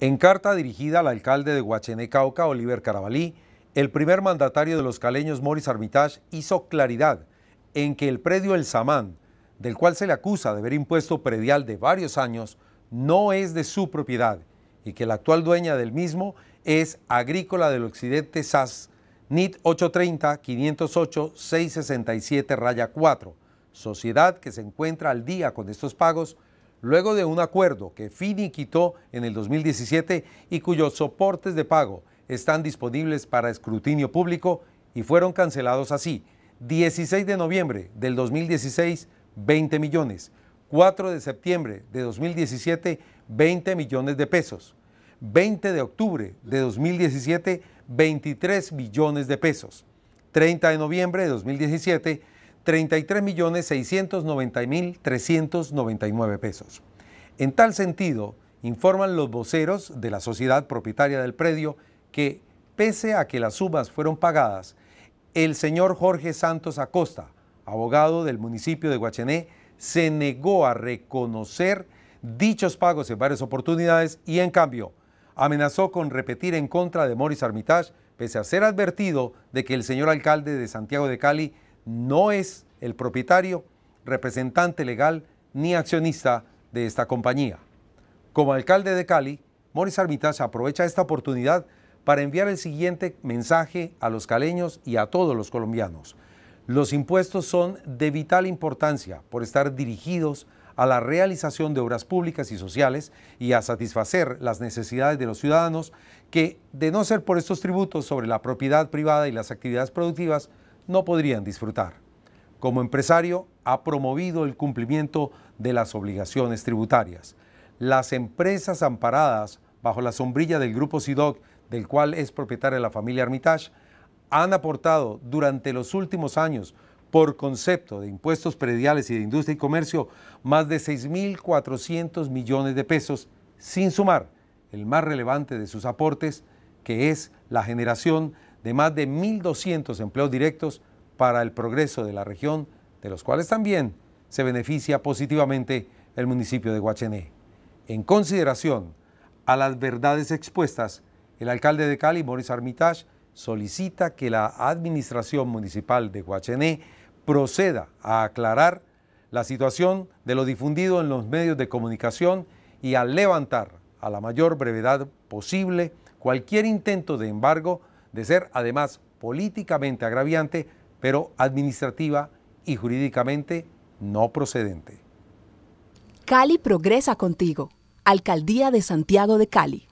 En carta dirigida al alcalde de Huachenecauca, Oliver Carabalí, el primer mandatario de los caleños, Morris Armitage, hizo claridad en que el predio El Samán, del cual se le acusa de haber impuesto predial de varios años, no es de su propiedad y que la actual dueña del mismo es Agrícola del Occidente SAS, NIT 830-508-667-4, sociedad que se encuentra al día con estos pagos luego de un acuerdo que quitó en el 2017 y cuyos soportes de pago están disponibles para escrutinio público y fueron cancelados así. 16 de noviembre del 2016, 20 millones. 4 de septiembre de 2017, 20 millones de pesos. 20 de octubre de 2017, 23 millones de pesos. 30 de noviembre de 2017, 33.690.399 pesos. En tal sentido, informan los voceros de la sociedad propietaria del predio que, pese a que las sumas fueron pagadas, el señor Jorge Santos Acosta, abogado del municipio de Guachené, se negó a reconocer dichos pagos en varias oportunidades y, en cambio, amenazó con repetir en contra de Morris Armitage, pese a ser advertido de que el señor alcalde de Santiago de Cali no es el propietario, representante legal ni accionista de esta compañía. Como alcalde de Cali, Moris Armitage aprovecha esta oportunidad para enviar el siguiente mensaje a los caleños y a todos los colombianos. Los impuestos son de vital importancia por estar dirigidos a la realización de obras públicas y sociales y a satisfacer las necesidades de los ciudadanos que, de no ser por estos tributos sobre la propiedad privada y las actividades productivas, no podrían disfrutar. Como empresario, ha promovido el cumplimiento de las obligaciones tributarias. Las empresas amparadas bajo la sombrilla del grupo SIDOC, del cual es propietaria la familia Armitage, han aportado durante los últimos años por concepto de impuestos prediales y de industria y comercio más de 6.400 millones de pesos, sin sumar el más relevante de sus aportes, que es la generación de de más de 1.200 empleos directos para el progreso de la región, de los cuales también se beneficia positivamente el municipio de Guachené. En consideración a las verdades expuestas, el alcalde de Cali, Maurice Armitage, solicita que la administración municipal de Guachené proceda a aclarar la situación de lo difundido en los medios de comunicación y a levantar a la mayor brevedad posible cualquier intento de embargo de ser además políticamente agraviante, pero administrativa y jurídicamente no procedente. Cali progresa contigo. Alcaldía de Santiago de Cali.